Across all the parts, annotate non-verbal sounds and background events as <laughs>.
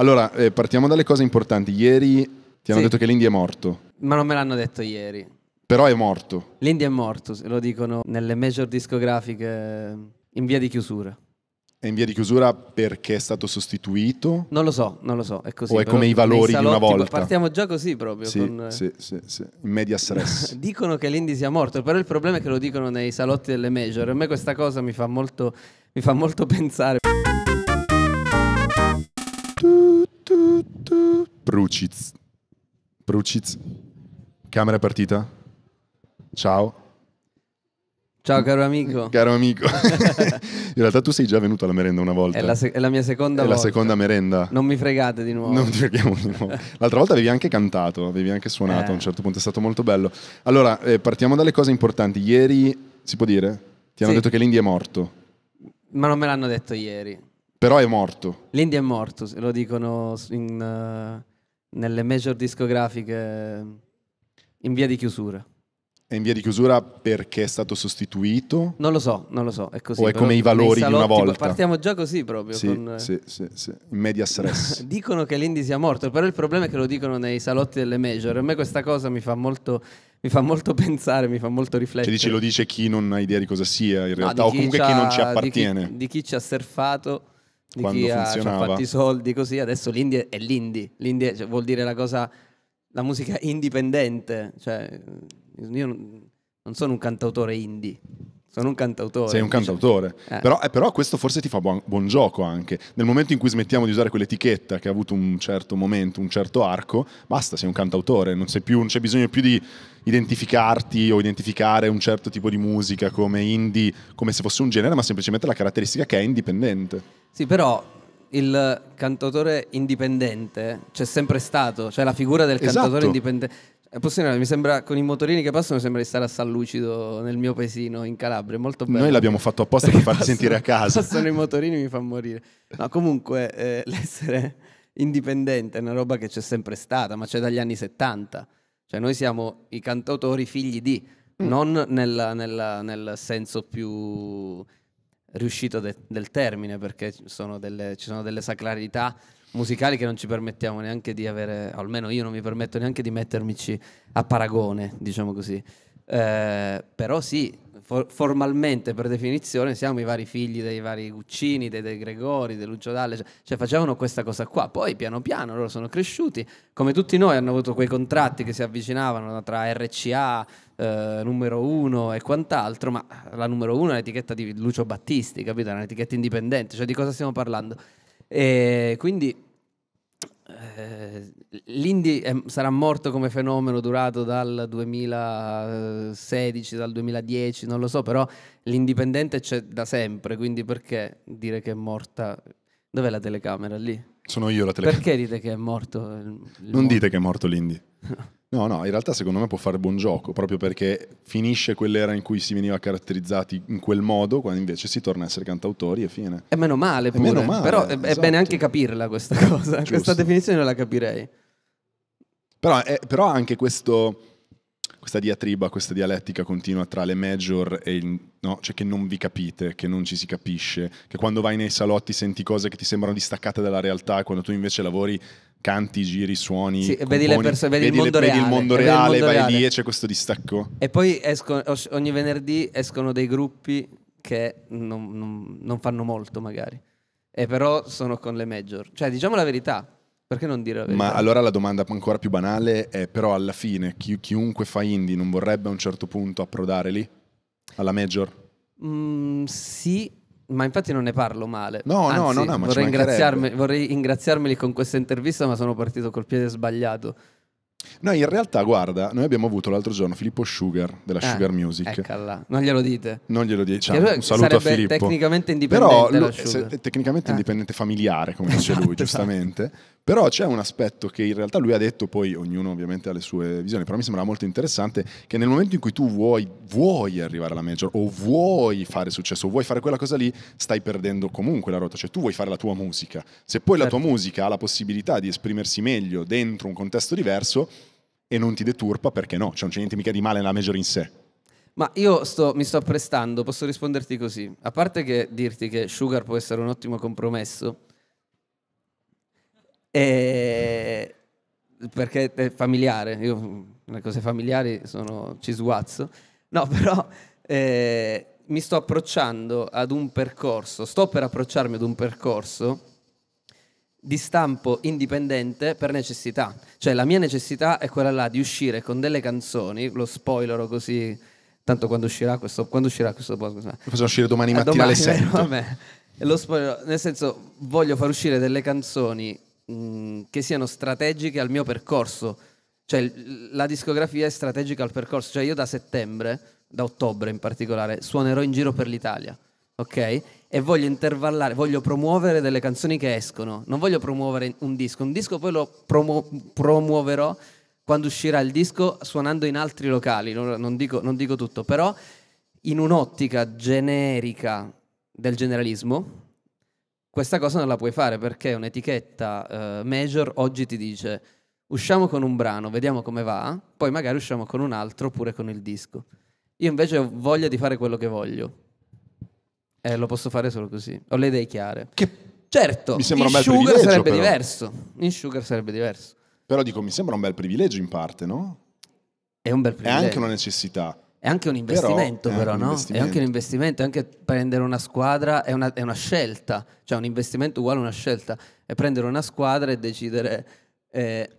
Allora, eh, partiamo dalle cose importanti. Ieri ti hanno detto che l'India è morto, Ma non me l'hanno detto ieri. però è morto. L'India è morto, se lo dicono nelle major discografiche in via di chiusura. È in via di chiusura perché è stato sostituito. Non lo so, non lo so, è così. O è come i valori nei di una salotti- volta. Partiamo già così proprio. Sì, con- sì, sì, sì, in media stress. <laughs> Dicono che l'Indy sia morto, però il problema è che lo dicono nei salotti delle major. A me questa cosa mi fa molto, mi fa molto pensare. Tu, Prucic. Prucic. Camera partita. Ciao. Ciao caro amico. Caro amico. <laughs> In realtà tu sei già venuto alla merenda una volta. È la, è la mia seconda è volta. È la seconda merenda. Non mi fregate di nuovo. Non ti freghiamo di nuovo. L'altra volta avevi anche cantato, avevi anche suonato eh. a un eh. certo punto, è stato molto bello. Allora, eh, partiamo dalle cose importanti. Ieri, si può dire? Ti hanno sì. detto che l'India è morto. Ma non me l'hanno detto ieri. Però è morto. L'indie è morto, lo dicono in, eh, nelle major discografiche eh, in via di chiusura. È in via di chiusura perché è stato sostituito? Non lo so, non lo so, è così. O è come i valori di una volta? Partiamo già così proprio. Sì, con... sì, sì, sì. in media stress. <laughs> dicono che l'Indy sia morto, però il problema è che lo dicono nei salotti delle major. A me questa cosa mi fa molto, mi fa molto <laughs> pensare, mi fa molto riflettere. Cioè dici, lo dice chi non ha idea di cosa sia in realtà, no, o comunque chi non ci appartiene. Di chi, di chi ci ha surfato di quando chi funzionava. ha fatto i soldi così, adesso l'indie è l'indie, l'indie cioè, vuol dire la cosa, la musica indipendente, cioè io non sono un cantautore indie. Sono un cantautore. Sei un diciamo. cantautore. Eh. Però, eh, però, questo forse ti fa buon, buon, gioco anche. Nel momento in cui smettiamo di usare quell'etichetta che ha avuto un certo momento, un certo arco, basta, sei un cantautore. Non, più, non c'è bisogno più di identificarti o identificare un certo tipo di musica come indie, come se fosse un genere, ma semplicemente la caratteristica che è indipendente. Sì, però il cantautore indipendente c'è sempre stato, cioè la figura del esatto. cantautore indipendente è possibile, mi sembra con i motorini che passano, mi sembra di stare a San Lucido nel mio paesino in Calabria. È molto bello. Noi l'abbiamo fatto apposta per farti passano, sentire a casa. Passano i motorini mi fa morire. No, comunque eh, l'essere indipendente è una roba che c'è sempre stata, ma c'è dagli anni 70. Cioè, noi siamo i cantautori figli di, mm. non nella, nella, nel senso più riuscito de, del termine, perché sono delle, ci sono delle sacralità musicali che non ci permettiamo neanche di avere, almeno io non mi permetto neanche di mettermici a paragone, diciamo così. Eh, però sì, for- formalmente per definizione siamo i vari figli dei vari Guccini, dei, dei Gregori, di Lucio Dalle, cioè, cioè, facevano questa cosa qua, poi piano piano loro sono cresciuti, come tutti noi hanno avuto quei contratti che si avvicinavano tra RCA, eh, numero uno e quant'altro, ma la numero uno è l'etichetta di Lucio Battisti, capito? È un'etichetta indipendente, cioè di cosa stiamo parlando? E quindi eh, l'indie sarà morto come fenomeno durato dal 2016, dal 2010, non lo so, però l'indipendente c'è da sempre, quindi perché dire che è morta? Dov'è la telecamera lì? Sono io la telecamera. Perché dite che è morto? Il, il non mondo? dite che è morto l'indie. <laughs> No, no, in realtà secondo me può fare buon gioco, proprio perché finisce quell'era in cui si veniva caratterizzati in quel modo, quando invece si torna a essere cantautori e fine. E meno male, pure. È meno male, però è, esatto. è bene esatto. anche capirla questa cosa, Giusto. questa definizione la capirei. Però, è, però anche questo, questa diatriba, questa dialettica continua tra le major e il... No, cioè che non vi capite, che non ci si capisce, che quando vai nei salotti senti cose che ti sembrano distaccate dalla realtà e quando tu invece lavori canti, giri, suoni. Sì, vedi, le perso- vedi, vedi, il mondo, le, reale, vedi il mondo reale, il vai lì e c'è questo distacco. E poi escono, ogni venerdì escono dei gruppi che non, non, non fanno molto magari, e però sono con le major. Cioè, diciamo la verità, perché non dire la verità? Ma allora la domanda ancora più banale è però alla fine chi, chiunque fa indie non vorrebbe a un certo punto approdare lì? Alla major? Mm, sì, ma infatti non ne parlo male. No, Anzi, no, no, no vorrei, ringraziarmi, vorrei ringraziarmeli con questa intervista, ma sono partito col piede sbagliato. No, in realtà, guarda, noi abbiamo avuto l'altro giorno Filippo Sugar della eh, Sugar Music. Eccala. Non glielo dite. Non glielo diciamo. un saluto a Filippo. Tecnicamente indipendente. Però lui, se, tecnicamente eh. indipendente familiare, come dice lui, esatto, esatto. giustamente. Però c'è un aspetto che in realtà lui ha detto, poi ognuno ovviamente ha le sue visioni, però mi sembrava molto interessante che nel momento in cui tu vuoi, vuoi arrivare alla major o vuoi fare successo o vuoi fare quella cosa lì, stai perdendo comunque la rotta, cioè tu vuoi fare la tua musica. Se poi certo. la tua certo. musica ha la possibilità di esprimersi meglio dentro un contesto diverso e non ti deturpa, perché no? Cioè non c'è niente mica di male nella major in sé. Ma io sto, mi sto prestando, posso risponderti così. A parte che dirti che Sugar può essere un ottimo compromesso, e... Perché è familiare, io le cose familiari sono ci sguazzo. No, <laughs> però eh, mi sto approcciando ad un percorso, sto per approcciarmi ad un percorso di stampo indipendente per necessità. Cioè la mia necessità è quella là di uscire con delle canzoni, lo spoilerò così, tanto quando uscirà questo, quando uscirà questo podcast. Lo faccio uscire domani eh, mattina domani, alle 7. <laughs> Lo spoilerò, nel senso voglio far uscire delle canzoni Mm, che siano strategiche al mio percorso. Cioè la discografia è strategica al percorso. Cioè io da settembre, da ottobre in particolare, suonerò in giro per l'Italia, ok? E voglio intervallare, voglio promuovere delle canzoni che escono. Non voglio promuovere un disco. Un disco poi lo promu- promuoverò quando uscirà il disco suonando in altri locali, non dico, non dico tutto, però in un'ottica generica del generalismo, questa cosa non la puoi fare perché un'etichetta eh, major oggi ti dice usciamo con un brano, vediamo come va, poi magari usciamo con un altro oppure con il disco. Io invece ho voglia di fare quello che voglio. E eh, lo posso fare solo così. Ho le idee chiare. Che certo, mi sembra in un bel Sugar sarebbe però. diverso. In Sugar sarebbe diverso. Però dico, mi sembra un bel privilegio in parte, no? È un bel privilegio. È anche una necessità. Eh, è anche un investimento, però, però no? Investimento. È anche un investimento, è anche prendere una squadra, è una, è una, scelta, cioè un investimento uguale a una scelta, è prendere una squadra e decidere eh,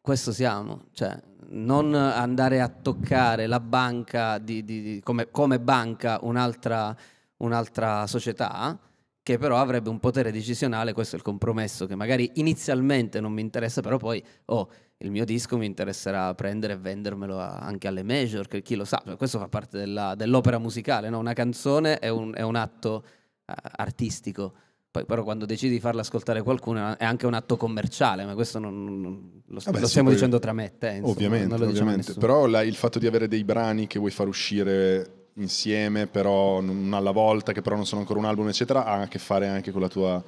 questo siamo, cioè non andare a toccare la banca di, di, di, come, come, banca un'altra, un'altra società, che però avrebbe un potere decisionale, questo è il compromesso, che magari inizialmente non mi interessa, però poi oh, il mio disco mi interesserà prendere e vendermelo a, anche alle major, che chi lo sa, cioè, questo fa parte della, dell'opera musicale, no? una canzone è un, è un atto uh, artistico, poi però quando decidi di farla ascoltare qualcuno è anche un atto commerciale, ma questo non, non, lo, Vabbè, lo, stiamo dicendo tra me e te. Insomma, ovviamente, diciamo ovviamente. però la, il fatto di avere dei brani che vuoi far uscire insieme, però una alla volta, che però non sono ancora un album, eccetera, ha a che fare anche con la tua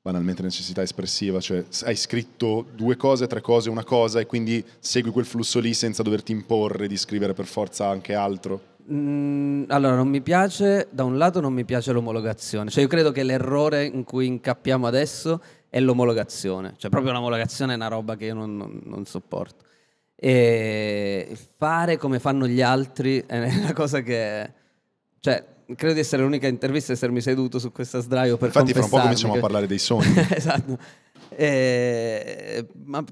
banalmente necessità espressiva, cioè hai scritto due cose, tre cose, una cosa e quindi segui quel flusso lì senza doverti imporre di scrivere per forza anche altro? Mm, allora, non mi piace, da un lato non mi piace l'omologazione, cioè io credo che l'errore in cui incappiamo adesso è l'omologazione, cioè proprio l'omologazione è una roba che io non, non, non sopporto. E fare come fanno gli altri è <laughs> una cosa che... Cioè, credo di essere l'unica intervista a essermi seduto su questa sdraio per Infatti fra un po' cominciamo che... a parlare dei <laughs> sogni. esatto. Eh, ma,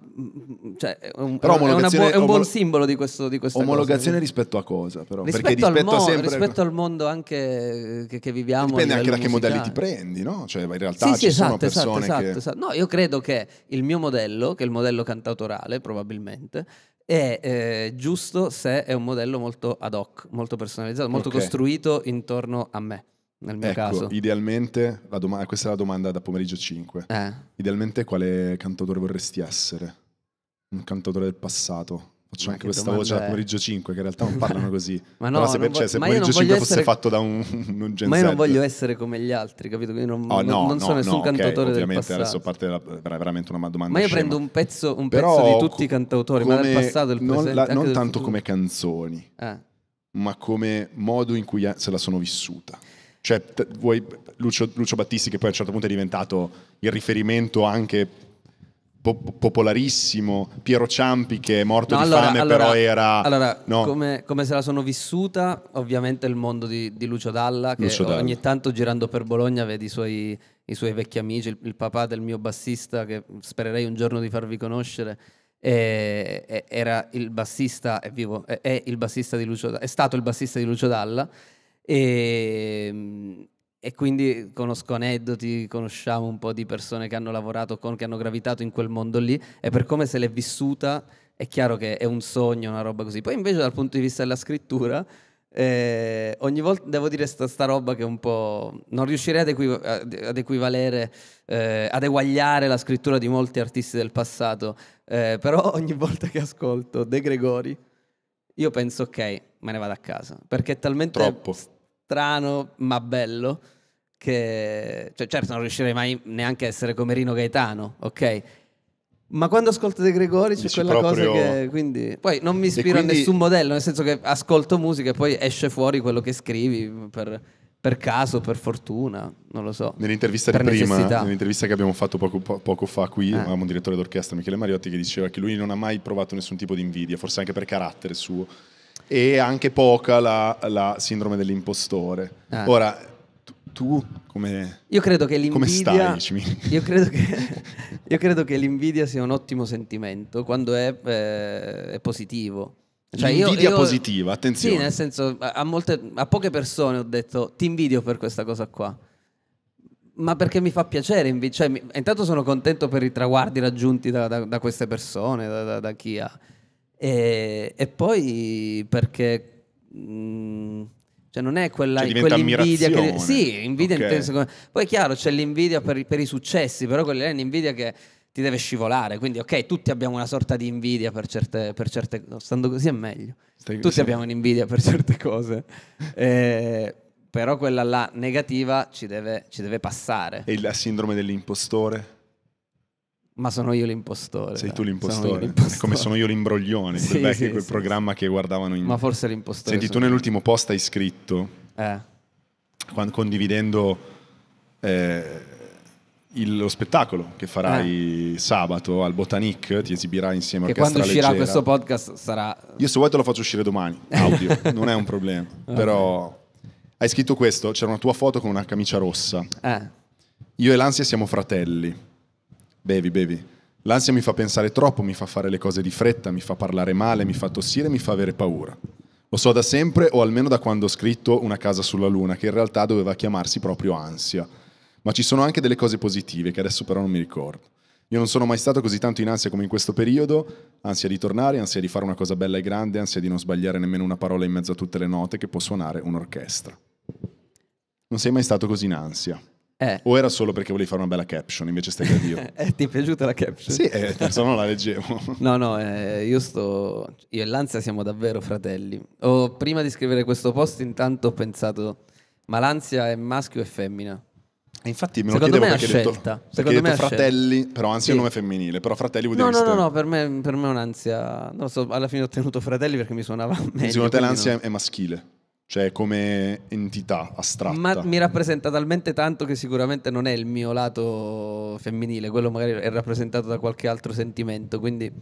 cioè, un, però è, una, è, un buon simbolo di questo di omologazione cosa. rispetto a cosa però rispetto, rispetto, al, mo- sempre... rispetto al, mondo anche che, che viviamo dipende anche da che modelli ti prendi no? cioè in realtà sì, ci sì, sono esatto, esatto persone esatto, che esatto, no, io credo che il mio modello che è il modello cantautorale probabilmente è eh, giusto se è un modello molto ad hoc, molto personalizzato, molto okay. costruito intorno a me. Nel mio ecco, caso. idealmente, doma- questa è la domanda da pomeriggio 5. Eh. Idealmente, quale cantautore vorresti essere? Un cantautore del passato, Faccio anche questa voce è? da pomeriggio 5, che in realtà non parlano <laughs> così. ma no, Però se, per, cioè, se pomeriggio 5 essere... fosse fatto da un, <laughs> un gen Ma io non voglio essere come gli altri, capito? Io non, oh, no, non, no, sono nessun no, cantautore okay, del ovviamente passato. Ovviamente adesso parte la, veramente una domanda Ma io scema. prendo un pezzo, un pezzo di tutti co- i cantautori, come, ma del passato, del presente, Non, la, non tanto futuro. come canzoni, eh. ma come modo in cui se la sono vissuta. Cioè, t- vuoi, Lucio, Lucio Battisti, che poi a un certo punto è diventato il riferimento anche popolarissimo, Piero Ciampi che è morto no, di allora, fame allora, però era... Allora, no. come, come, se la sono vissuta, ovviamente il mondo di, di Lucio Dalla, che Lucio Dalla. ogni tanto girando per Bologna vedi i suoi, i suoi vecchi amici, il, il, papà del mio bassista che spererei un giorno di farvi conoscere. era il bassista, è vivo, è, il bassista di Lucio, è stato il bassista di Lucio Dalla e, e quindi conosco aneddoti, conosciamo un po' di persone che hanno lavorato con, che hanno gravitato in quel mondo lì e per come se l'è vissuta è chiaro che è un sogno, una roba così. Poi invece dal punto di vista della scrittura, eh, ogni volta devo dire sta, sta, roba che è un po' non riuscirei ad, equiv- ad equivalere, eh, ad eguagliare la scrittura di molti artisti del passato, eh, però <laughs> ogni volta che ascolto De Gregori io penso ok, me ne vado a casa, perché è talmente Troppo. strano ma bello che cioè, certo non riuscirei mai neanche a essere come Rino Gaetano, ok? Ma quando ascolto De Gregori c'è Dici quella proprio... cosa che quindi poi non mi ispiro quindi... a nessun modello, nel senso che ascolto musica e poi esce fuori quello che scrivi per, per caso, per fortuna, non lo so. Nell'intervista di prima, necessità. nell'intervista che abbiamo fatto poco, poco fa qui, eh. avevamo un direttore d'orchestra, Michele Mariotti, che diceva che lui non ha mai provato nessun tipo di invidia, forse anche per carattere suo, e anche poca la, la sindrome dell'impostore. Eh. Ora tu come, io credo che l'invidia, <laughs> io credo che, io credo che, l'invidia sia un ottimo sentimento quando è, eh, è positivo. Cioè Invidia positiva, attenzione. Sì, nel senso, a, molte, a poche persone ho detto ti invidio per questa cosa qua. Ma perché mi fa piacere, invi- cioè, mi, intanto sono contento per i traguardi raggiunti da, da, da queste persone, da, da chi ha. E, e, poi perché... Mh, mm, cioè non è quella cioè, quell'invidia che... Sì, invidia okay. intensa. Poi è chiaro, c'è l'invidia per, per, i successi, però quella è un'invidia che ti deve scivolare. Quindi, ok, tutti abbiamo una sorta di invidia per certe, per certe cose. Stando così è meglio. Stai tutti sì. abbiamo un'invidia per certe cose. eh, però quella là negativa ci deve, ci deve passare. E la sindrome dell'impostore? Ma sono io l'impostore. Sei tu l'impostore. l'impostore. Come sono io l'imbroglione, sì, quel, sì, quel sì, programma che guardavano in... Ma forse l'impostore. Senti, tu nell'ultimo post hai scritto, eh. condividendo eh, il, lo spettacolo che farai eh. sabato al Botanic, ti esibirai insieme a Orchestra quando uscirà leggera. questo podcast sarà... Io se vuoi te lo faccio uscire domani, audio, <laughs> non è un problema. okay. Però hai scritto questo, c'era una tua foto con una camicia rossa. Eh. Io e l'ansia siamo fratelli bevi, bevi. L'ansia mi fa pensare troppo, mi fa fare le cose di fretta, mi fa parlare male, mi fa tossire, mi fa avere paura. Lo so da sempre, o almeno da quando ho scritto Una casa sulla luna, che in realtà doveva chiamarsi proprio ansia. Ma ci sono anche delle cose positive che adesso però non mi ricordo. Io non sono mai stato così tanto in ansia come in questo periodo, ansia di tornare, ansia di fare una cosa bella e grande, ansia di non sbagliare nemmeno una parola in mezzo a tutte le note che può suonare un'orchestra. Non sei mai stato così in ansia. Eh. O era solo perché volevi fare una bella caption, invece stai da Dio. <laughs> eh, ti è piaciuta la caption? Sì, eh, se no la leggevo. <laughs> no, no, eh, io sto... Io e l'ansia siamo davvero fratelli. Oh, prima di scrivere questo post intanto ho pensato, ma l'ansia è maschio o femmina? infatti me lo Secondo chiedevo me perché hai detto, Secondo hai fratelli, scelta. però anzi sì. è un nome femminile, però fratelli vuol dire No, no, no, no, per me, per me è un'ansia... Non so, alla fine ho ottenuto fratelli perché mi suonava meglio. Secondo te l'ansia no. è maschile? Cioè, come entità astratta. Ma mi rappresenta talmente tanto che sicuramente non è il mio lato femminile, quello magari è rappresentato da qualche altro sentimento. Quindi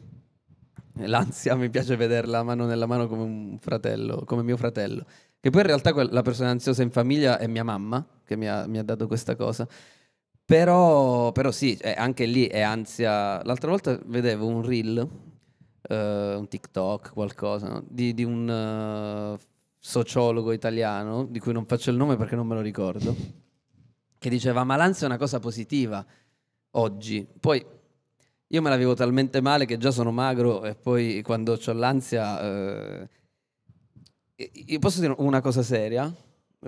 l'ansia mi piace vederla mano nella mano come un fratello, come mio fratello. Che poi in realtà la persona ansiosa in famiglia è mia mamma, che mi ha, mi ha dato questa cosa. Però, però sì, eh, anche lì è ansia. L'altra volta vedevo un reel, uh, un TikTok, qualcosa, no? di, di, un uh, sociologo italiano, di cui non faccio il nome perché non me lo ricordo, che diceva ma l'ansia è una cosa positiva oggi. Poi io me la vivo talmente male che già sono magro e poi quando ho l'ansia... Eh... Io posso dire una cosa seria?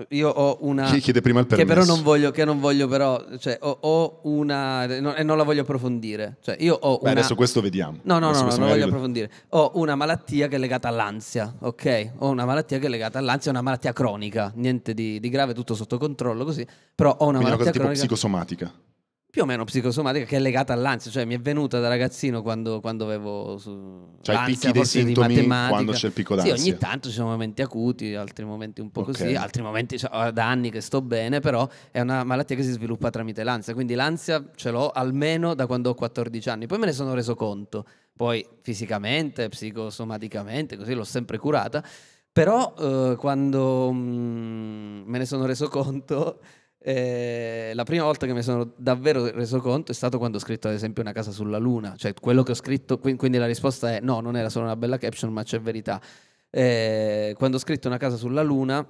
Io ho una... Chi chiede prima il permesso? Che però non voglio, che non voglio però, cioè, ho, ho una... No, e non la voglio approfondire. Cioè, io ho Beh, una... adesso questo vediamo. No, no, adesso no, no non voglio approfondire. Ho una malattia che è legata all'ansia, ok? Ho una malattia che è legata all'ansia, è una malattia cronica, niente di, di, grave, tutto sotto controllo, così. Però ho una Quindi malattia una cosa cronica... tipo psicosomatica più o meno psicosomatica che è legata all'ansia, cioè mi è venuta da ragazzino quando, quando avevo su, cioè, l'ansia dei sintomi di quando c'è il picco d'ansia. Sì, ogni tanto ci sono momenti acuti, altri momenti un po' okay. così, altri momenti cioè, ah, da anni che sto bene, però è una malattia che si sviluppa tramite l'ansia, quindi l'ansia ce l'ho almeno da quando ho 14 anni, poi me ne sono reso conto, poi fisicamente, psicosomaticamente, così l'ho sempre curata, però eh, quando mh, mm, me ne sono reso conto eh, la prima volta che mi sono davvero reso conto è stato quando ho scritto ad esempio Una casa sulla luna, cioè quello che ho scritto, quindi la risposta è no, non era solo una bella caption, ma c'è verità. Eh, quando ho scritto Una casa sulla luna,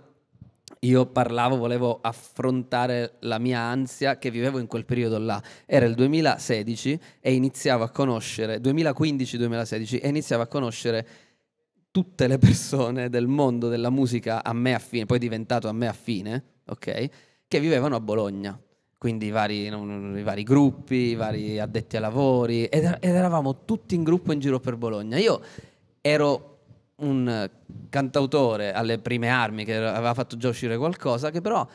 io parlavo, volevo affrontare la mia ansia che vivevo in quel periodo là. Era il 2016 e iniziavo a conoscere, 2015-2016, e iniziavo a conoscere tutte le persone del mondo della musica a me affine, poi diventato a me affine, ok? che vivevano a Bologna, quindi i vari, i vari gruppi, i vari addetti ai lavori, ed, er, ed eravamo tutti in gruppo in giro per Bologna. Io ero un cantautore alle prime armi che aveva fatto già uscire qualcosa, che però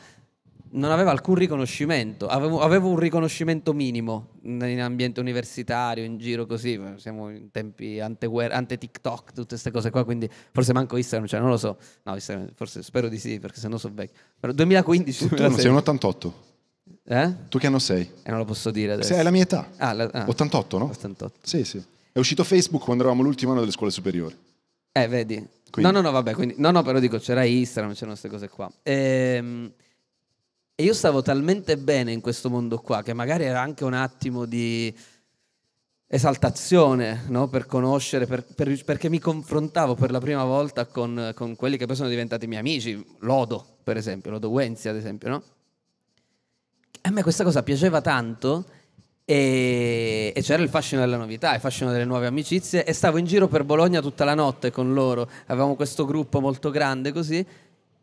non aveva alcun riconoscimento, avevo, avevo, un riconoscimento minimo in ambiente universitario, in giro così, siamo in tempi ante-TikTok, tutte queste cose qua, quindi forse manco Instagram, cioè non lo so, no, Instagram, forse spero di sì, perché se no sono vecchio. Però 2015... Tu, sei un 88? Eh? Tu che anno sei? E eh, non lo posso dire adesso. Sei alla mia età. Ah, la, ah. 88, no? 88. Sì, sì. È uscito Facebook quando eravamo l'ultimo anno delle scuole superiori. Eh, vedi. Quindi. No, no, no, vabbè, quindi, no, no, però dico, c'era Instagram, c'erano queste cose qua. Ehm... E io stavo talmente bene in questo mondo qua che magari era anche un attimo di esaltazione no? per conoscere, per, per, perché mi confrontavo per la prima volta con, con, quelli che poi sono diventati miei amici, Lodo per esempio, Lodo Wenzi ad esempio, no? A me questa cosa piaceva tanto e, e c'era il fascino della novità, il fascino delle nuove amicizie e stavo in giro per Bologna tutta la notte con loro, avevamo questo gruppo molto grande così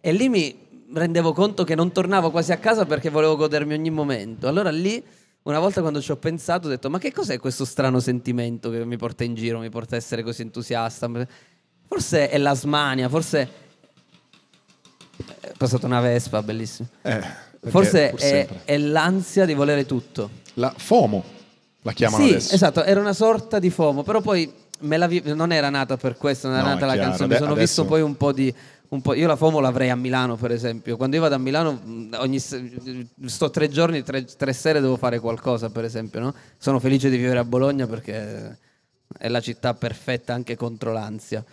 e lì mi, rendevo conto che non tornavo quasi a casa perché volevo godermi ogni momento. Allora lì, una volta quando ci ho pensato, ho detto: Ma che cos'è questo strano sentimento che mi porta in giro, mi porta a essere così entusiasta? Forse è la smania, forse. È passata una vespa, bellissima. Eh, forse è, è, l'ansia di volere tutto. La FOMO la chiamano sì, adesso. Esatto, era una sorta di FOMO, però poi me vi- non era nata per questo, non era no, nata la chiaro. canzone. Mi sono adesso... visto poi un po' di io la FOMO l'avrei a Milano, per esempio. Quando io vado a Milano, mm, ogni, sto tre giorni, tre, tre, sere devo fare qualcosa, per esempio. No? Sono felice di vivere a Bologna perché è la città perfetta anche contro l'ansia.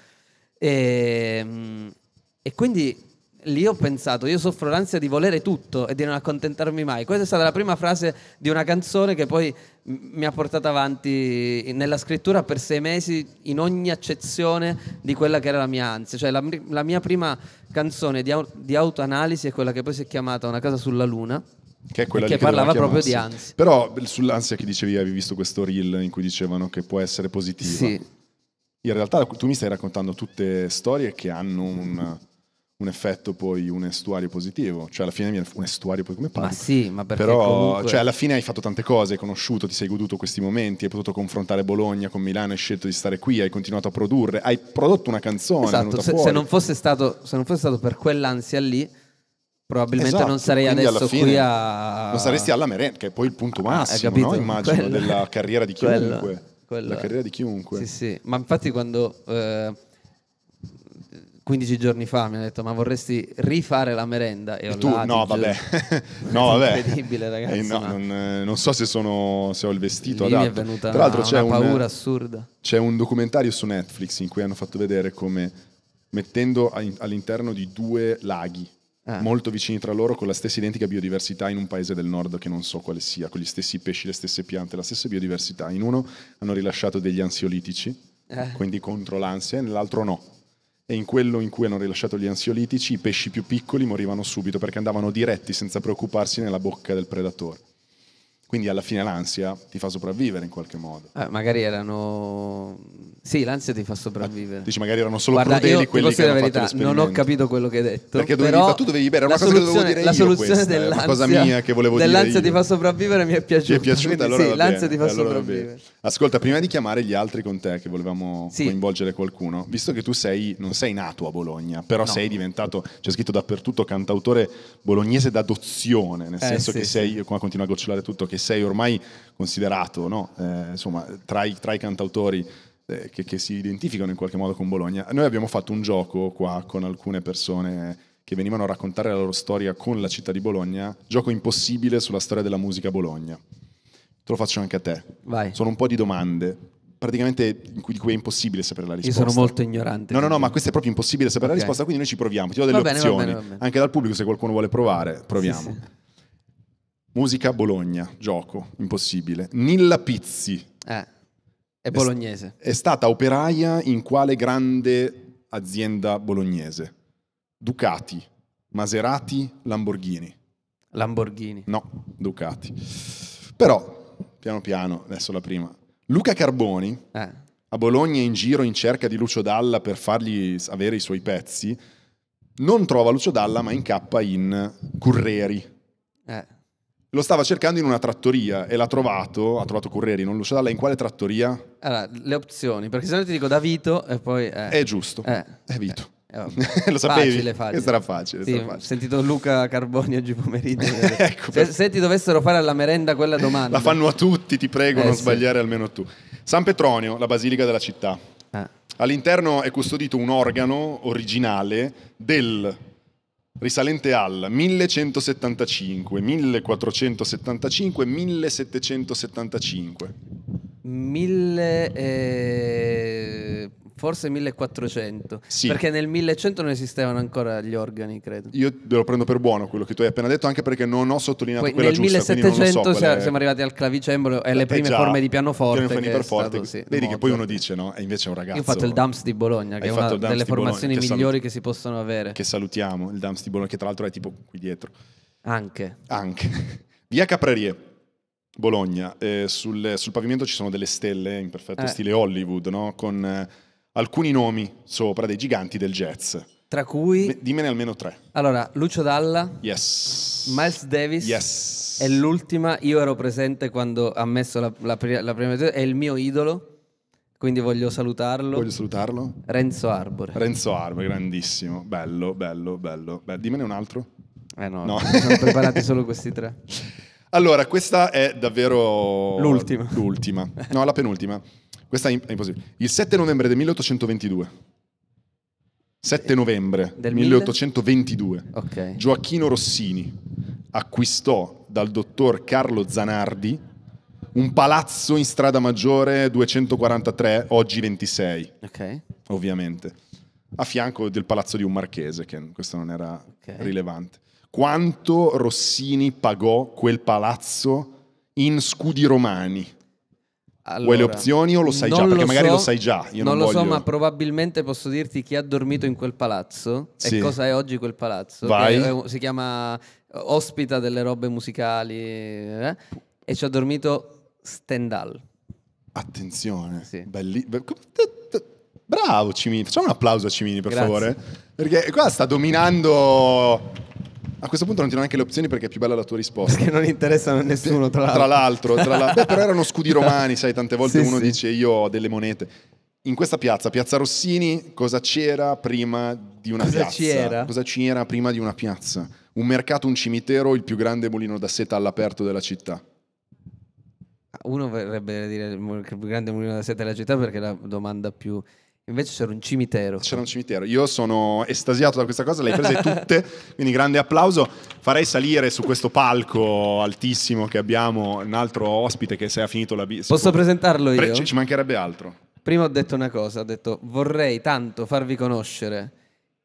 E, ehm, e quindi lì ho pensato, io soffro l'ansia di volere tutto e di non accontentarmi mai. Questa è stata la prima frase di una canzone che poi mi ha portato avanti nella scrittura per sei mesi in ogni accezione di quella che era la mia ansia. Cioè la, la mia prima canzone di, di autoanalisi è quella che poi si è chiamata Una casa sulla luna che è quella che parlava proprio di ansia. Però sull'ansia che dicevi, avevi visto questo reel in cui dicevano che può essere positiva. Sì. In realtà tu mi stai raccontando tutte storie che hanno un, un effetto poi un estuario positivo, cioè alla fine viene un estuario poi come parlo. Ma sì, ma perché Però comunque... cioè alla fine hai fatto tante cose, hai conosciuto, ti sei goduto questi momenti, hai potuto confrontare Bologna con Milano, hai scelto di stare qui, hai continuato a produrre, hai prodotto una canzone, esatto, se, se, non fosse stato, se non fosse stato per quell'ansia lì Probabilmente esatto, non sarei adesso fine, qui a... Non saresti alla merenda, che è poi il punto ah, massimo, ah, no? immagino, Quello. della carriera di <laughs> chiunque. Quello. La carriera di chiunque. Sì, sì. Ma infatti quando... Eh 15 giorni fa mi ha detto ma vorresti rifare la merenda e, e tu no vabbè <laughs> <laughs> no vabbè incredibile eh, ragazzi no, ma... non, non, so se, sono, se ho il vestito Lì adatto è venuta tra l'altro c'è una paura un, assurda c'è un documentario su Netflix in cui hanno fatto vedere come mettendo all'interno di due laghi Ah. molto vicini tra loro, con la stessa identica biodiversità in un paese del nord che non so quale sia, con gli stessi pesci, le stesse piante, la stessa biodiversità. In uno hanno rilasciato degli ansiolitici, eh. quindi contro l'ansia, e nell'altro no e in quello in cui hanno rilasciato gli ansiolitici i pesci più piccoli morivano subito perché andavano diretti senza preoccuparsi nella bocca del predatore. Quindi alla fine l'ansia ti fa sopravvivere in qualche modo. Eh, magari erano... Sì, l'ansia ti fa sopravvivere. Ma, dici, magari erano solo Guarda, crudeli io, quelli che la verità, Non ho capito quello che hai detto. Perché dovevi, tu dovevi bere, era una cosa che dovevo dire la soluzione questa, dell'ansia, cosa mia che volevo dire L'ansia ti fa sopravvivere mi è piaciuta. Ti è piaciuta? Quindi, allora sì, l'ansia bene, ti fa allora sopravvivere. Ascolta, prima di chiamare gli altri con te, che volevamo sì. coinvolgere qualcuno, visto che tu sei, non sei nato a Bologna, però no. sei diventato, c'è scritto dappertutto, cantautore bolognese d'adozione, nel eh, senso che sei, qua continua a gocciolare tutto, che che sei ormai considerato no? eh, insomma, tra, i, tra, i, cantautori eh, che, che, si identificano in qualche modo con Bologna. Noi abbiamo fatto un gioco qua con alcune persone che venivano a raccontare la loro storia con la città di Bologna, gioco impossibile sulla storia della musica a Bologna. Te lo faccio anche a te. Vai. Sono un po' di domande, praticamente cui, di cui è impossibile sapere la risposta. Io sono molto ignorante. No, no, no, ma questo è proprio impossibile sapere okay. la risposta, quindi noi ci proviamo. Ti do delle bene, opzioni, va bene, va bene. anche dal pubblico se qualcuno vuole provare, proviamo. Sì, sì. Musica Bologna, gioco, impossibile. Nilla Pizzi. Eh, è bolognese. È, è stata operaia in quale grande azienda bolognese? Ducati, Maserati, Lamborghini. Lamborghini. No, Ducati. Però, piano piano, adesso la prima. Luca Carboni, eh. a Bologna in giro in cerca di Lucio Dalla per fargli avere i suoi pezzi, non trova Lucio Dalla ma incappa in Curreri. Eh. Lo stava cercando in una trattoria e l'ha trovato, ha trovato Correri, non lo sa lei in quale trattoria? Allora, le opzioni, perché se no ti dico da Vito e poi... Eh. È giusto, eh. è Vito. Eh, eh <laughs> lo sapevi? Facile, facile. Sarà facile, sì, Ho sentito Luca Carboni oggi pomeriggio. <laughs> ecco, se, se, ti dovessero fare alla merenda quella domanda. La fanno a tutti, ti prego, eh, non sì. sbagliare almeno tu. San Petronio, la basilica della città. Ah. All'interno è custodito un organo originale del risalente al 1175, 1475, 1775. 1000 eh, Forse 1400. Sì. Perché nel 1100 non esistevano ancora gli organi, credo. Io lo prendo per buono quello che tu hai appena detto, anche perché non ho sottolineato Poi, quella nel giusta. Nel 1700 so quelle... siamo arrivati al clavicembalo e alle eh, prime già, forme di pianoforte. Pianoforte per forte. Sì, Vedi che poi uno dice, no? E invece è un ragazzo. Io ho fatto il Dumps di Bologna, che è una delle formazioni Bologna, che migliori salut- che si possono avere. Che salutiamo, il Dumps di Bologna, che tra l'altro è tipo qui dietro. Anche. Anche. <laughs> Via Caprarie. Bologna, eh, sul, sul, pavimento ci sono delle stelle in perfetto eh. stile Hollywood, no? Con eh, alcuni nomi sopra dei giganti del jazz. Tra cui... dimene almeno tre. Allora, Lucio Dalla. Yes. Miles Davis. Yes. È l'ultima, io ero presente quando ha messo la, la, la prima... È il mio idolo. Quindi voglio salutarlo. Voglio salutarlo. Renzo Arbore. Renzo Arbore, grandissimo. Bello, bello, bello. Beh, Dimene un altro. Eh no, no. <laughs> sono preparati solo questi tre. Allora, questa è davvero... L'ultima. L'ultima. No, la penultima. Questa è impossibile. Il 7 novembre del 1822. 7 novembre del 1822. Okay. Gioacchino Rossini acquistò dal dottor Carlo Zanardi un palazzo in strada maggiore 243, oggi 26. Okay. Ovviamente. A fianco del palazzo di un marchese, che questo non era okay. rilevante. Quanto Rossini pagò quel palazzo in scudi romani? Allora, Vuoi le opzioni o lo sai già? Perché lo magari so, lo sai già. non, non lo voglio... so, ma probabilmente posso dirti chi ha dormito in quel palazzo sì. e cosa è oggi quel palazzo. Vai. si chiama eh, ospita delle robe musicali eh? e ci ha dormito Stendhal. Attenzione, sì. Belli... Bravo Cimini, facciamo un applauso a Cimini per Grazie. favore, perché qua sta dominando a questo punto non ti do neanche le opzioni perché è più bella la tua risposta. Che non interessano a nessuno, tra l'altro. Tra l'altro, tra la... Beh, però erano scudi romani, sai, tante volte sì, uno sì. dice io ho delle monete. In questa piazza, Piazza Rossini, cosa c'era prima di una cosa piazza? C'era? Cosa c'era prima di una piazza? Un mercato, un cimitero, il più grande mulino da seta all'aperto della città. Ah, uno vorrebbe dire il più grande mulino da seta della città perché è la domanda più Invece c'era un cimitero. C'era un cimitero. Io sono estasiato da questa cosa, le hai prese tutte, <laughs> quindi grande applauso. Farei salire su questo palco altissimo che abbiamo un altro ospite che se ha finito la bis. Posso presentarlo io? Pre- ci mancherebbe altro. Prima ho detto una cosa, ho detto vorrei tanto farvi conoscere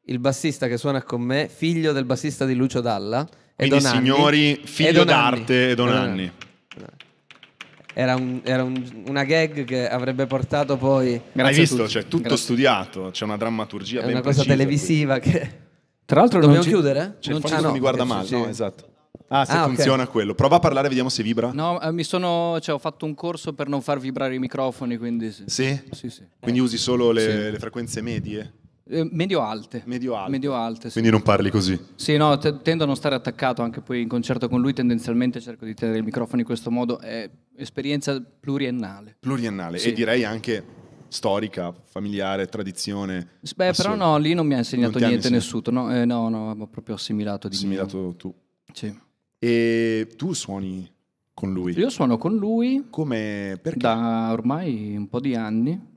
il bassista che suona con me, figlio del bassista di Lucio Dalla. Quindi signori, figlio d'arte e Donanni. Don era, un, era un, una gag che avrebbe portato poi... Hai visto, c'è cioè, tutto Grazie. studiato, c'è una drammaturgia. È una cosa precisa, televisiva qui. che... Tra l'altro dobbiamo ci... chiudere? C'è cioè, non il ci... ah, no, mi guarda male, no, esatto. Ah, se ah, funziona okay. quello. Prova a parlare, vediamo se vibra. No, eh, sono, cioè, ho fatto un corso per non far vibrare i microfoni, quindi... Sì? Sì, sì. sì. Quindi usi solo le, sì. le frequenze medie? Eh, medio-alte. Medio-alte. Medio-alte sì. Quindi non parli così? Sì, no, t- tendo a non stare attaccato, anche poi in concerto con lui tendenzialmente cerco di tenere il microfono in questo modo. È esperienza pluriennale. Pluriennale sì. e direi anche storica, familiare, tradizione. Beh, assurda. però no, lì non mi ha insegnato niente insegnato. nessuno, no, eh, no, no, ho proprio assimilato di Assimilato mio. tu. Sì. E tu suoni con lui? Io suono con lui. Come? Perché? Da ormai un po' di anni.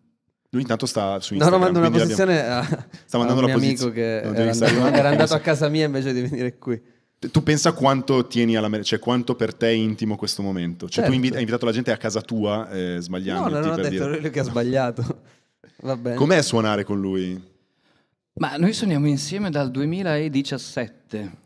Lui intanto sta su Instagram. No, no, mando una posizione a, sta mandando a un mio amico che era, andato, era andato a <laughs> casa mia invece di venire qui. Tu pensa quanto tieni alla mer- cioè quanto per te è intimo questo momento. Cioè certo. tu invi- hai invitato la gente a casa tua eh, sbagliando. No, non ho detto dire... lui che ha <laughs> sbagliato. Va bene. Com'è suonare con lui? Ma noi suoniamo insieme dal 2017.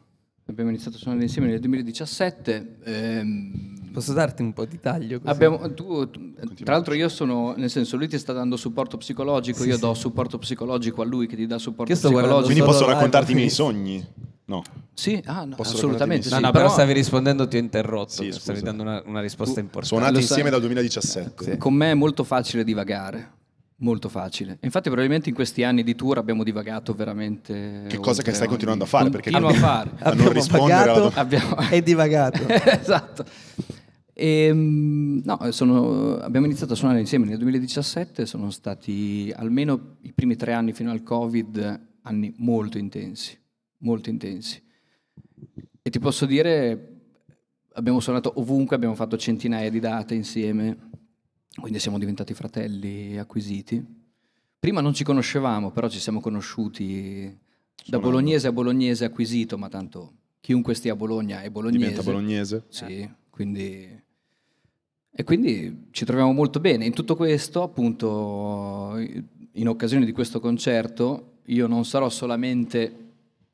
Abbiamo iniziato a suonare insieme nel 2017. Ehm Posso darti un po' di taglio? Abbiamo, tu, tra l'altro io sono, nel senso, lui ti sta dando supporto psicologico, sì, io sì. do supporto psicologico a lui che ti dà supporto psicologico. Quindi posso raccontarti i miei <laughs> sogni? No. Sì, ah, no, assolutamente. Sì, no, no, però, però, stavi rispondendo, ti ho interrotto. Sì, stavi dando una, una risposta tu, importante. Suonati Lo insieme dal 2017. Sì. Ecco, con me è molto facile divagare. Molto facile. Infatti, probabilmente in questi anni di tour abbiamo divagato veramente. Che cosa che stai ogni... continuando a fare? Continuo perché continuo a fare. <laughs> a non rispondere alla... abbiamo... e divagato. <laughs> esatto. E, ehm, no, sono, abbiamo iniziato a suonare insieme nel 2017, sono stati almeno i primi tre anni fino al Covid anni molto intensi, molto intensi. E ti posso dire, abbiamo suonato ovunque, abbiamo fatto centinaia di date insieme, quindi siamo diventati fratelli acquisiti. Prima non ci conoscevamo, però ci siamo conosciuti da bolognese a bolognese acquisito, ma tanto chiunque stia a Bologna è bolognese. Diventa bolognese? Sì, quindi e quindi ci troviamo molto bene. In tutto questo, appunto, in occasione di questo concerto, io non sarò solamente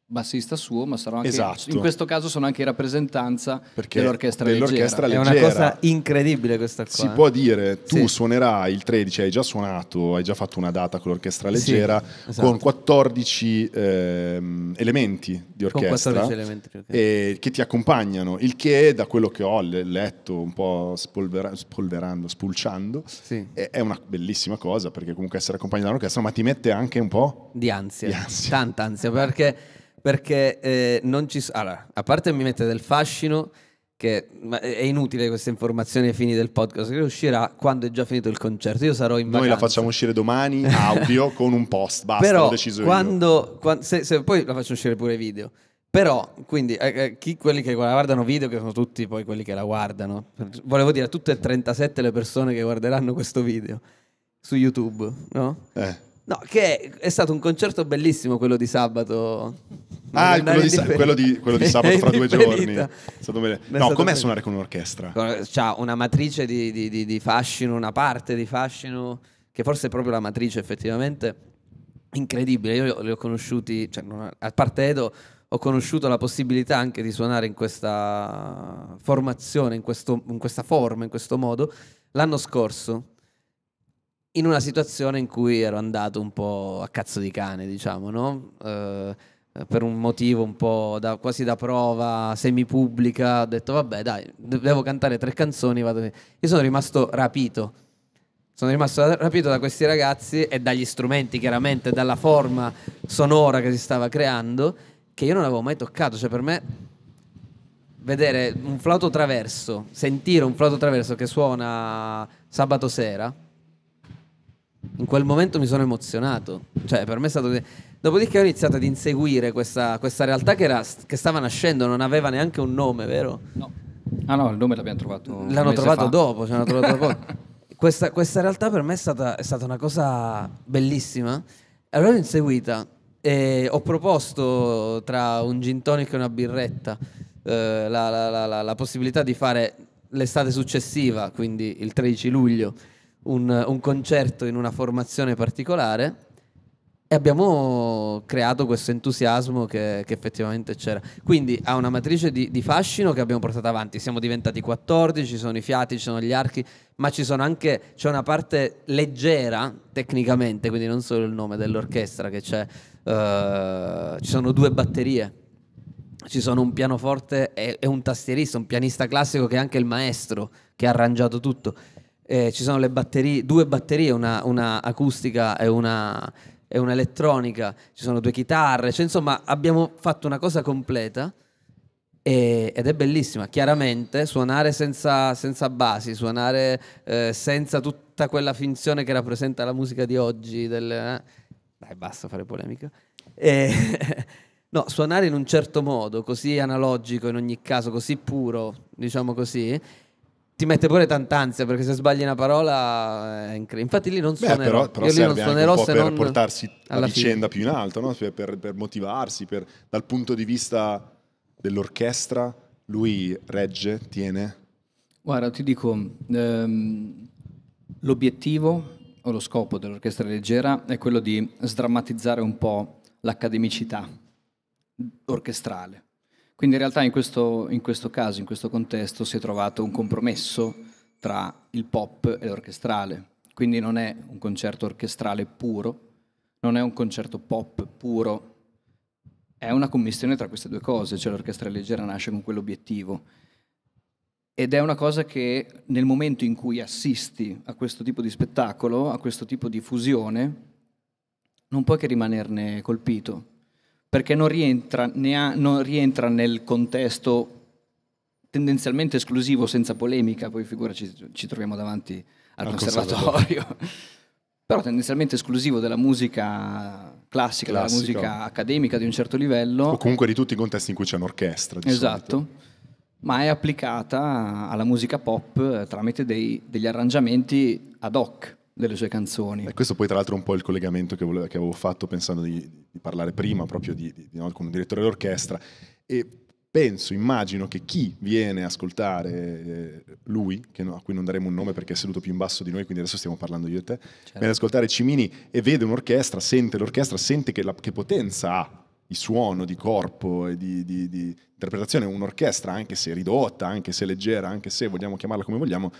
bassista suo, ma sarò anche esatto. in questo caso sono anche in rappresentanza Perché dell'orchestra, dell'orchestra leggera. leggera. È una cosa incredibile questa cosa. Si può dire, tu sì. suonerai il 13, hai già suonato, hai già fatto una data con l'orchestra leggera sì, esatto. con 14 ehm, elementi di orchestra 14 elementi, okay. e, che ti accompagnano, il che da quello che ho letto un po' spolvera, spolverando, spulciando, sì. è, è, una bellissima cosa perché comunque essere accompagnato da un'orchestra, ma ti mette anche un po' di ansia, di ansia. tanta ansia perché perché eh, non ci sono... Allora, a parte mi mette del fascino, che è inutile questa informazione ai fini del podcast, che uscirà quando è già finito il concerto. Io sarò in vacanza. Noi la facciamo uscire domani, audio, <laughs> con un post, basta, Però, ho deciso quando, quando se, se, poi la faccio uscire pure video. Però, quindi, eh, eh chi, quelli che guardano video, che sono tutti poi quelli che la guardano, volevo dire a tutte e 37 le persone che guarderanno questo video su YouTube, no? Eh. No, che è, è stato un concerto bellissimo quello di sabato Ah, quello di, quello di, quello, di, <laughs> sabato fra due giorni. No, com'è suonare con un'orchestra? C'ha una matrice di, di, di fascino, una parte di fascino, che forse è proprio la matrice effettivamente. Incredibile, io li ho conosciuti, cioè, a parte Edo, ho conosciuto la possibilità anche di suonare in questa formazione, in, questo, in, questa forma, in questo modo, l'anno scorso, in una situazione in cui ero andato un po' a cazzo di cane, diciamo, no? Eh, eh, per un motivo un po' da, quasi da prova, semipubblica, ho detto vabbè dai, devo cantare tre canzoni, vado Io sono rimasto rapito, sono rimasto rapito da questi ragazzi e dagli strumenti chiaramente, dalla forma sonora che si stava creando, che io non avevo mai toccato, cioè per me vedere un flauto traverso, sentire un flauto traverso che suona sabato sera, in quel momento mi sono emozionato. Cioè, per me è stato. Dopodiché ho iniziato ad inseguire questa, questa realtà che, era, che, stava nascendo, non aveva neanche un nome, vero? No. Ah no, il nome l'abbiamo trovato. L'hanno trovato fa. dopo, cioè trovato dopo. <laughs> Questa, questa, realtà per me è stata, è stata una cosa bellissima. Allora l'ho inseguita e ho proposto tra un gin tonic e una birretta eh, la, la, la, la possibilità di fare l'estate successiva, quindi il 13 luglio, un, un concerto in una formazione particolare e abbiamo creato questo entusiasmo che, che, effettivamente c'era. Quindi ha una matrice di, di, fascino che abbiamo portato avanti. Siamo diventati 14, ci sono i fiati, ci sono gli archi, ma ci sono anche, c'è una parte leggera tecnicamente, quindi non solo il nome dell'orchestra che c'è, uh, ci sono due batterie. Ci sono un pianoforte e, e un tastierista, un pianista classico che è anche il maestro che ha arrangiato tutto eh, ci sono le batterie, due batterie, una, una acustica e una, e una, elettronica, ci sono due chitarre, cioè, insomma abbiamo fatto una cosa completa e, ed è bellissima, chiaramente suonare senza, senza basi, suonare eh, senza tutta quella finzione che rappresenta la musica di oggi, del, eh, dai basta fare polemica. Eh, <laughs> no, suonare in un certo modo, così analogico in ogni caso, così puro, diciamo così, ti mette pure tant'ansia perché se sbagli una parola eh, è incredibile. Infatti lì non Beh, suonerò. Però, però Io lì non suonerò se per non portarsi la vicenda fine. più in alto, no? per, cioè, per, per, motivarsi, per, dal punto di vista dell'orchestra lui regge, tiene. Guarda, ti dico, ehm, l'obiettivo o lo scopo dell'orchestra leggera è quello di sdrammatizzare un po' l'accademicità orchestrale quindi in realtà in questo, in questo caso, in questo contesto, si è trovato un compromesso tra il pop e l'orchestrale. Quindi non è un concerto orchestrale puro, non è un concerto pop puro, è una commissione tra queste due cose, cioè l'orchestra leggera nasce con quell'obiettivo. Ed è una cosa che nel momento in cui assisti a questo tipo di spettacolo, a questo tipo di fusione, non puoi che rimanerne colpito perché non rientra, ha, non rientra nel contesto tendenzialmente esclusivo, senza polemica, poi figura ci troviamo davanti al, al conservatorio. conservatorio <laughs> però tendenzialmente esclusivo della musica classica, classica, della musica accademica di un certo livello. O comunque di tutti i contesti in cui c'è un'orchestra. esatto, solito. ma è applicata alla musica pop eh, tramite dei, degli arrangiamenti ad hoc delle sue canzoni. E questo poi tra l'altro è un po' il collegamento che, volevo, che avevo fatto pensando di, di, parlare prima proprio di, di, di no, con un direttore d'orchestra e penso, immagino che chi viene a ascoltare eh, lui, no, a cui non daremo un nome perché è seduto più in basso di noi, quindi adesso stiamo parlando io e te, certo. viene ad ascoltare Cimini e vede un'orchestra, sente l'orchestra, sente che, la, che potenza ha il suono di corpo e di, di, di interpretazione, un'orchestra anche se ridotta, anche se leggera, anche se vogliamo chiamarla come vogliamo,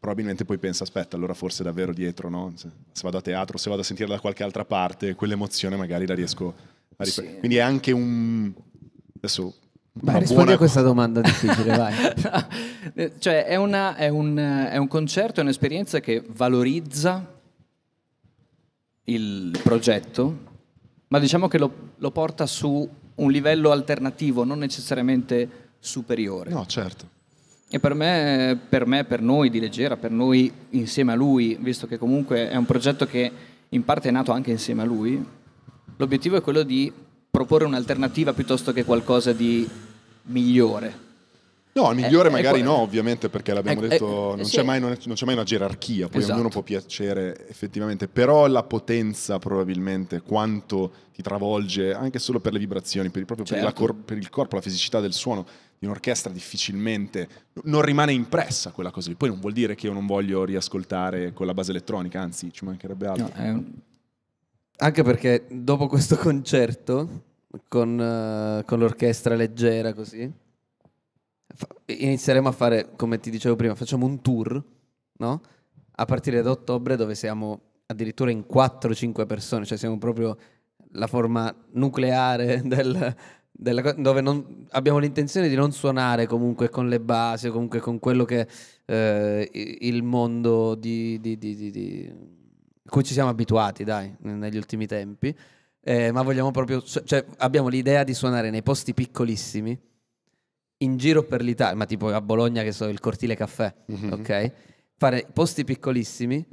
probabilmente poi pensa, aspetta, allora forse davvero dietro, no? se, se vado a teatro, se vado a sentire da qualche altra parte, quell'emozione magari la riesco a riprendere. Sì. Quindi è anche un... Adesso Vai, rispondi buona... a questa domanda difficile, vai. <laughs> cioè, è, una, è, un, è, un, concerto, è un'esperienza che valorizza il progetto, ma diciamo che lo, lo porta su un livello alternativo, non necessariamente superiore. No, certo. E per me, per me, per noi di Leggera, per noi insieme a lui, visto che comunque è un progetto che in parte è nato anche insieme a lui, l'obiettivo è quello di proporre un'alternativa piuttosto che qualcosa di migliore. No, il eh, migliore è, magari è no, ovviamente, perché l'abbiamo è, eh, detto, eh, non, sì. c'è mai, non, non, c'è mai, una gerarchia, poi esatto. ognuno può piacere effettivamente, però la potenza probabilmente, quanto ti travolge, anche solo per le vibrazioni, per, il, certo. per, cor- per il corpo, la fisicità del suono, di un'orchestra difficilmente non rimane impressa quella cosa lì. Poi non vuol dire che io non voglio riascoltare con la base elettronica, anzi ci mancherebbe altro. No, un... Ehm, anche perché dopo questo concerto con, uh, con l'orchestra leggera così, inizieremo a fare, come ti dicevo prima, facciamo un tour, no? A partire da ottobre dove siamo addirittura in 4-5 persone, cioè siamo proprio la forma nucleare <laughs> del, della, dove non, abbiamo l'intenzione di non suonare comunque con le basi o comunque con quello che eh, il mondo di, di, di, di, cui ci siamo abituati dai negli ultimi tempi eh, ma vogliamo proprio cioè abbiamo l'idea di suonare nei posti piccolissimi in giro per l'Italia ma tipo a Bologna che so il cortile caffè mm-hmm. ok fare posti piccolissimi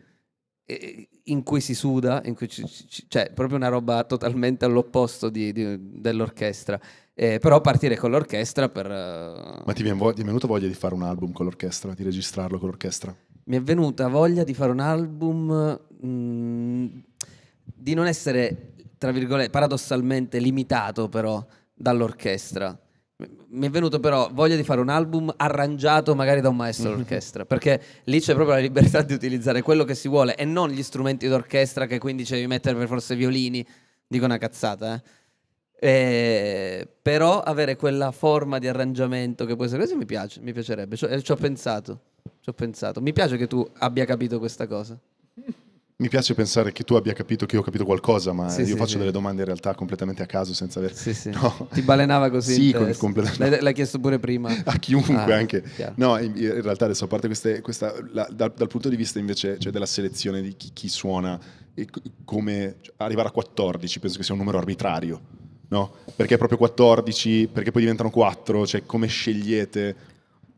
in cui si suda, cui ci, ci, cioè proprio una roba totalmente all'opposto dell'orchestra. Eh, però partire con l'orchestra per... Uh... Ma ti, viene, ti è venuta voglia di fare un album con l'orchestra, di registrarlo con l'orchestra? Mi è venuta voglia di fare un album mh, mm, di non essere, tra virgolette, paradossalmente limitato però dall'orchestra mi è venuto però voglia di fare un album arrangiato magari da un maestro mm-hmm. d'orchestra, perché lì c'è proprio la libertà di utilizzare quello che si vuole e non gli strumenti d'orchestra che quindi ci devi mettere per forza violini, dico una cazzata, eh? e... Eh, però avere quella forma di arrangiamento che può essere così mi piace, mi piacerebbe, eh, ci ho pensato, ci ho pensato, mi piace che tu abbia capito questa cosa mi piace pensare che tu abbia capito che io ho capito qualcosa, ma sì, io sì, faccio sì. delle domande in realtà completamente a caso senza aver... Sì, sì. <laughs> No. Ti balenava così. sì, con il completo... L'hai, l'hai, chiesto pure prima. <laughs> A chiunque ah, anche. Chiaro. No, in, in, realtà adesso a parte queste, questa, la, dal, dal, punto di vista invece cioè della selezione di chi, chi suona, come cioè, arrivare a 14 penso che sia un numero arbitrario. No? Perché proprio 14? Perché poi diventano 4? Cioè come scegliete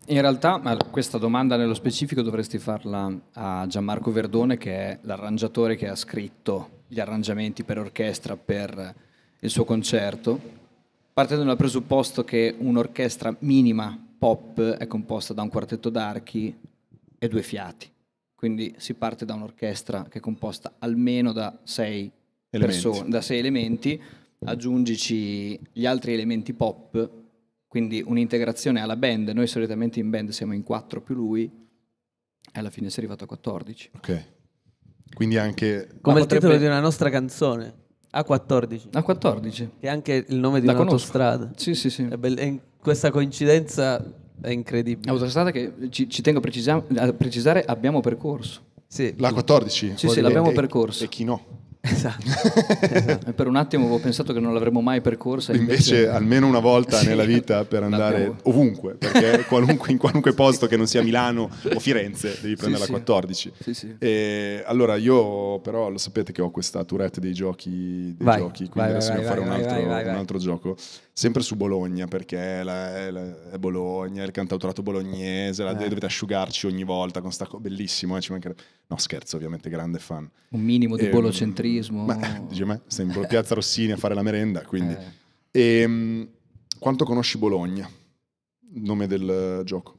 in realtà questa domanda nello specifico dovresti farla a Gianmarco Verdone che è l'arrangiatore che ha scritto gli arrangiamenti per orchestra per il suo concerto, partendo dal presupposto che un'orchestra minima pop è composta da un quartetto d'archi e due fiati. Quindi si parte da un'orchestra che è composta almeno da sei, persone, da sei elementi, aggiungici gli altri elementi pop quindi un'integrazione alla band, noi solitamente in band siamo in 4 più lui, e alla fine si è arrivato a 14. Ok. Quindi anche... Come Ma il potrebbe... titolo di una nostra canzone. A14. A14. Che è anche il nome di La un'autostrada. Sì, sì, sì. Be- questa coincidenza è incredibile. Autostrada che ci, ci tengo a, precisa- a, precisare abbiamo percorso. Sì. La 14? Sì, sì, l'abbiamo e, percorso. E chi no? Esatto. <laughs> esatto. per un attimo avevo pensato che non l'avremmo mai percorsa. Invece, invece... almeno una volta sì, nella vita per andare l'abbiamo. ovunque, perché qualunque, in qualunque posto che non sia Milano o Firenze devi prendere sì, la 14. Sì. E, allora io però lo sapete che ho questa tourette dei giochi, dei vai, giochi quindi vai, adesso vai, dobbiamo fare un altro, un altro gioco sempre su Bologna, perché la, la, è Bologna, il cantautorato bolognese, la, eh. dovete asciugarci ogni volta con sta cosa, bellissimo, eh, ci mancherebbe. No, scherzo, ovviamente, grande fan. Un minimo di e, ehm, bolocentrismo. Ma, <laughs> dice me, stai in Piazza Rossini a fare la merenda, quindi... Eh. E, ehm, quanto conosci Bologna? Nome del gioco.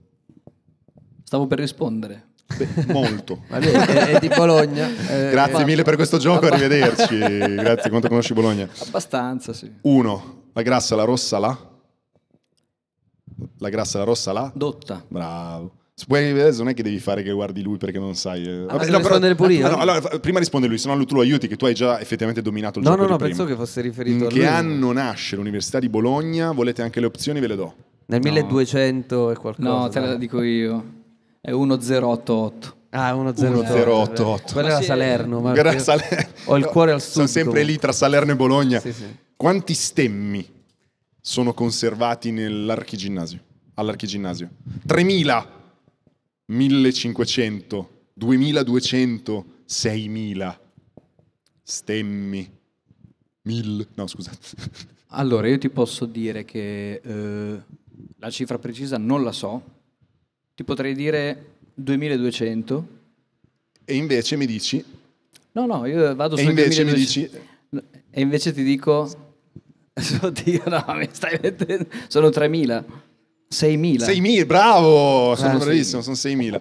Stavo per rispondere. Beh, molto. <laughs> È, è, di Bologna. Eh, Grazie eh, mille per questo gioco, arrivederci. Grazie, quanto conosci Bologna? Abbastanza, sì. Uno, la grassa, la rossa, là? La grassa, la rossa, là? Dotta. Bravo. Se puoi rivedere, non è che devi fare che guardi lui perché non sai. Eh. Ah, Vabbè, no, però, Ah, no, allora, prima risponde lui, se no tu lo aiuti che tu hai già effettivamente dominato il no, gioco. No, no, no, penso che fosse riferito In a lui. Che anno nasce l'Università di Bologna? Volete anche le opzioni? Ve le do. Nel no. 1200 e qualcosa. No, te la dico io. È 1088. Ah, 1088. Quella era Salerno. Ma Salerno. Ho il cuore al sud. Sono sempre lì tra Salerno e Bologna. Sì, sì. Quanti stemmi sono conservati nell'archiginnasio? All'archiginnasio? 3000, 1500, 2200, 6000 stemmi. 1000, No, scusate. <laughs> Allora, io ti posso dire che eh, la cifra precisa non la so. Ti potrei dire 2200. E invece mi dici... No, no, io vado e su... E invece mi dici... E invece ti dico <laughs> Oddio, no, mi stai mettendo... Sono 3.000. 6.000. 6.000, bravo, sono ah, bravissimo, sì. sono 6.000.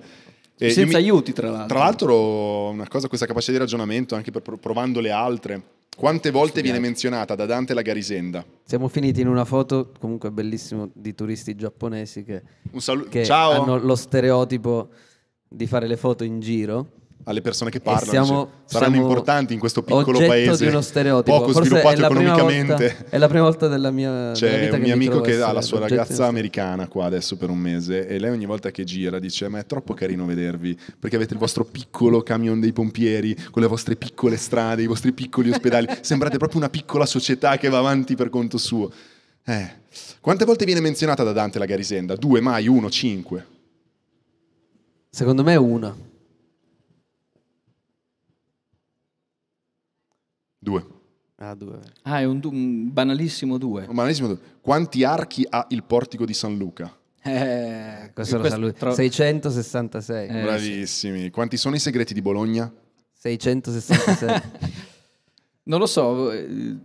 E eh, Senza mi... aiuti, tra l'altro. Tra l'altro, una cosa, questa capacità di ragionamento, anche per, provando le altre, quante volte viene menzionata da Dante la Garisenda? Siamo finiti in una foto, comunque bellissimo, di turisti giapponesi che, Un salu- che Ciao. hanno lo stereotipo di fare le foto in giro alle persone che parlano. Siamo, cioè, saranno importanti in questo piccolo paese. di uno stereotipo. Poco Forse sviluppato è economicamente. Volta, è la prima volta della mia C'è della vita un mio amico che ha la sua ragazza americana qua adesso per un mese e lei ogni volta che gira dice "Ma è troppo carino vedervi perché avete il vostro piccolo camion dei pompieri con le vostre piccole strade, i vostri piccoli ospedali, <laughs> sembrate proprio una piccola società che va avanti per conto suo". Eh. Quante volte viene menzionata da Dante la Garisenda? Due, mai uno, cinque. Secondo me una. Due. Ah, due. Ah, è un, du- un banalissimo due. Un banalissimo due. Quanti archi ha il portico di San Luca? Eh, questo lo questo... Tro... 666. Eh, Bravissimi. Sì. Quanti sono i segreti di Bologna? 666. <laughs> non lo so. Eh,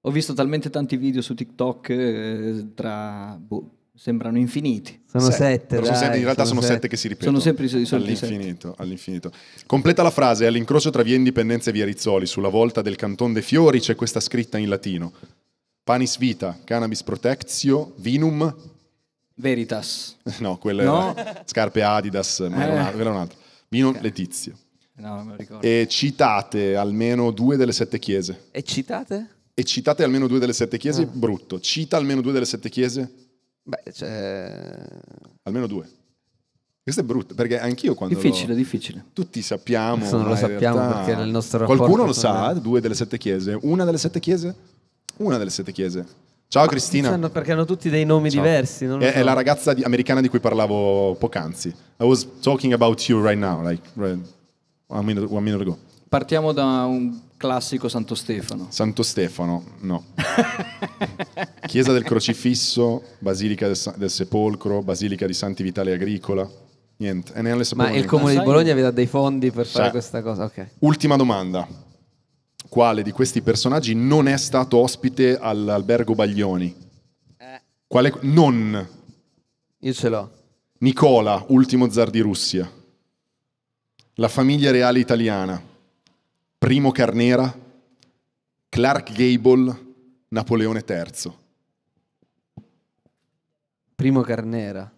ho visto talmente tanti video su TikTok eh, tra boh, sembrano infiniti. Sono sette. Sono sette in realtà sono, sono sette. che si ripetono. Sono sempre i soliti all'infinito, all'infinito. Completa la frase, all'incrocio tra via Indipendenza e via Rizzoli, sulla volta del Canton de Fiori c'è questa scritta in latino. Panis vita, cannabis protectio, vinum... Veritas. <laughs> No, quelle no. scarpe Adidas, ma eh. era un'altra. Vinum okay. Letizia. No, non ricordo. E citate almeno due delle sette chiese. E citate? E citate almeno due delle sette chiese, ah. brutto. Cita almeno due delle sette chiese, Beh, cioè... Almeno due. Questo è brutto, perché anch'io quando... Difficile, lo... difficile. Tutti sappiamo... Questo non lo sappiamo realtà... perché nel nostro rapporto... Qualcuno lo sa, è... due delle sette chiese. Una delle sette chiese? Una delle sette chiese. Ciao Ma Cristina. Sanno perché hanno tutti dei nomi Ciao. diversi. È, è, la ragazza di, americana di cui parlavo poc'anzi. I was talking about you right now, like right, one, minute, one minute ago. Partiamo da un classico Santo Stefano. Santo Stefano, no. <laughs> Chiesa del Crocifisso, Basilica del, del, Sepolcro, Basilica di Santi Vitale Agricola. Niente. E eh, neanche Ma il Comune di Bologna vi dà dei fondi per fare cioè, questa cosa? Okay. Ultima domanda. Quale di questi personaggi non è stato ospite all'albergo Baglioni? Eh. Quale, non. Io ce l'ho. Nicola, ultimo zar di Russia. La famiglia reale italiana. Primo Carnera, Clark Gable, Napoleone III. Primo Carnera.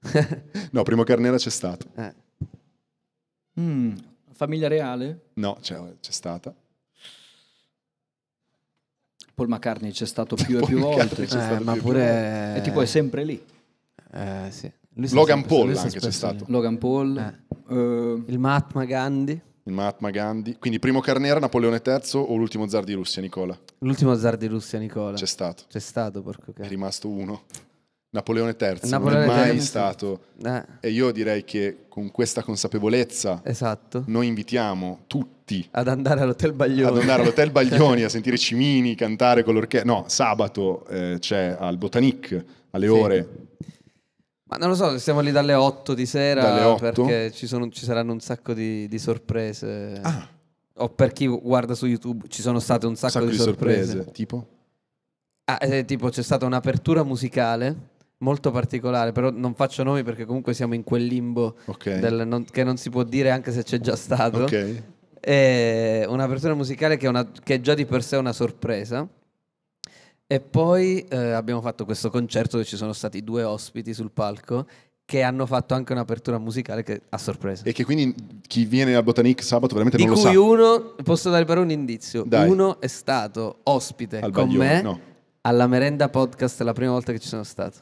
<laughs> no, Primo Carnera c'è stato. Eh. Mm, famiglia reale? No, c'è, c'è stata. Paul McCartney c'è stato più e <laughs> più volte. Eh, ma più pure... Più. E tipo è sempre lì. Eh, sì. Logan Paul anche eh. eh, c'è stato. Logan Paul. il Mahatma Gandhi. Mahatma Gandhi. Quindi primo Carnera, Napoleone III o l'ultimo zar di Russia, Nicola? L'ultimo zar di Russia, Nicola. C'è stato. C'è stato, porco cazzo. È rimasto uno. Napoleone III Napoleone non è mai III. stato. Eh. E io direi che con questa consapevolezza esatto. noi invitiamo tutti ad andare all'Hotel Baglioni. Ad andare all'Hotel <laughs> Baglioni a sentire Cimini cantare con l'orchestra. No, sabato eh, c'è al Botanic alle sì. ore ma non lo so, siamo lì dalle 8 di sera 8? perché ci, sono, ci, saranno un sacco di, di sorprese. Ah. O per chi guarda su YouTube ci sono state un sacco, un sacco di, di sorprese. sorprese. Tipo? Ah, eh, tipo c'è stata un'apertura musicale molto particolare, però non faccio nomi perché comunque siamo in quel limbo okay. del non, che non si può dire anche se c'è già stato. Ok. È eh, un'apertura musicale che è, una, che è già di per sé una sorpresa e poi eh, abbiamo fatto questo concerto dove ci sono stati due ospiti sul palco che hanno fatto anche un'apertura musicale che, ha sorpreso. E che quindi chi viene a Botanic sabato veramente Di non lo sa. Di cui uno, posso dare però un indizio, Dai. uno è stato ospite Al con baglione, me no. alla merenda podcast la prima volta che ci sono stato.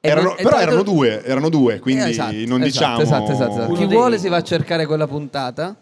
erano, non, però erano due, erano due, quindi eh, esatto, non esatto, diciamo... Esatto, esatto, esatto. Chi vuole si va a cercare quella puntata.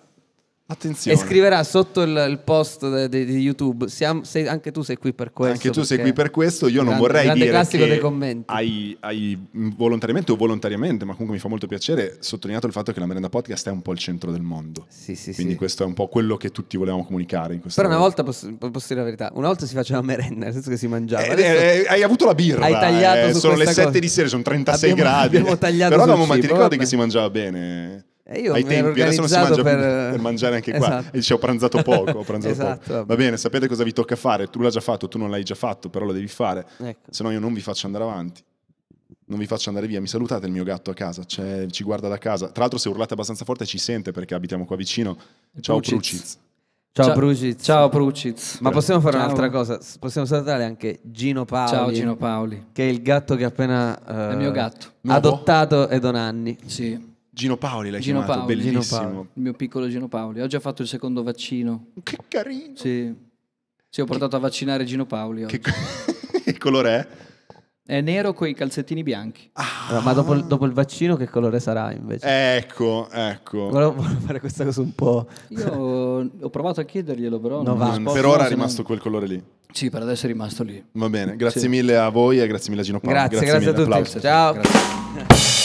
Attenzione. E scriverà sotto il, il post di YouTube, siamo, sei, anche tu sei qui per questo. Anche tu sei qui per questo, io grande, non vorrei dire classico che hai, hai, volontariamente o volontariamente, ma comunque mi fa molto piacere, sottolineato il fatto che la merenda podcast è un po' il centro del mondo. Sì, sì, Quindi sì. questo è un po' quello che tutti volevamo comunicare in questo Però una volta, posso, posso, dire la verità, una volta si faceva merenda, nel senso che si mangiava. Eh, eh, hai avuto la birra. Hai tagliato eh, Sono le 7 cosa. di sera, sono 36 abbiamo, gradi. Abbiamo tagliato Però no, ma ti ricordi vabbè. che si mangiava bene? E io Ai mi tempi, adesso non si mangia per... <laughs> per mangiare anche qua. Esatto. E dice ho pranzato poco, ho pranzato esatto. poco. Va bene, sapete cosa vi tocca fare? Tu l'hai già fatto, tu non l'hai già fatto, però lo devi fare. Ecco. Se no io non vi faccio andare avanti. Non vi faccio andare via, mi salutate il mio gatto a casa, cioè, ci guarda da casa. Tra l'altro se urlate abbastanza forte ci sente perché abitiamo qua vicino. Ciao Prucic. Prucic. Ciao, ciao Prucic. Ciao Prucic. Ma possiamo fare ciao. un'altra cosa? Possiamo salutare anche Gino Paoli. Ciao Gino Paoli. Che è il gatto che appena... Eh, è il mio eh, gatto. Adottato Nuovo? Adottato e Donanni. Sì. Gino Paoli l'hai Gino chiamato, Paoli, bellissimo. Gino Paoli, il mio piccolo Gino Paoli. Oggi ha fatto il secondo vaccino. Che carino. Sì, sì ho portato che... a vaccinare Gino Paoli oggi. <laughs> Che, colore è? È nero con i calzettini bianchi. Ah. ma dopo, dopo, il vaccino che colore sarà invece? Ecco, ecco. Volevo, fare questa cosa un po'... Io ho provato a chiederglielo però... No, non mm, Per ora è rimasto non... quel colore lì. Sì, per adesso è rimasto lì. Va bene, grazie sì. mille a voi e grazie mille a Gino Paoli. Grazie, grazie, grazie a tutti. Applauso. Ciao. Grazie.